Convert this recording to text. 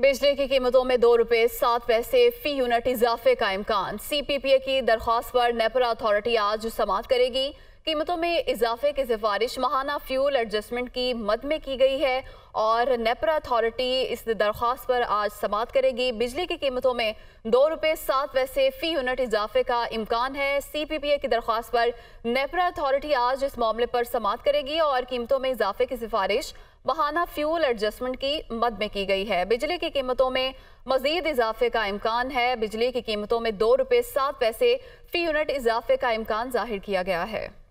बिजली की कीमतों में दो रुपये सात पैसे फी यूनिट इजाफे का इम्कान सीपीपीए की दरख्वास्त पर नेपरा अथॉरिटी आज समाप्त करेगी कीमतों में इजाफे की सिफारिश महाना फ्यूल एडजस्टमेंट की मद में की गई है और नेपरा अथॉरिटी इस दरख्वास्त पर आज समाप्त करेगी बिजली की कीमतों में दो रुपये सात पैसे फी यूनिट इजाफे का इम्कान है सीपीपीए की दरख्वास्त पर नेपरा अथॉरिटी आज इस मामले पर समाप्त करेगी और कीमतों में इजाफे की सिफारिश बहाना फ्यूल एडजस्टमेंट की मद में की गई है बिजली की कीमतों में मजीद इजाफे का इम्कान है बिजली की कीमतों में दो रुपये सात पैसे फी यूनिट इजाफे का इम्कान जाहिर किया गया है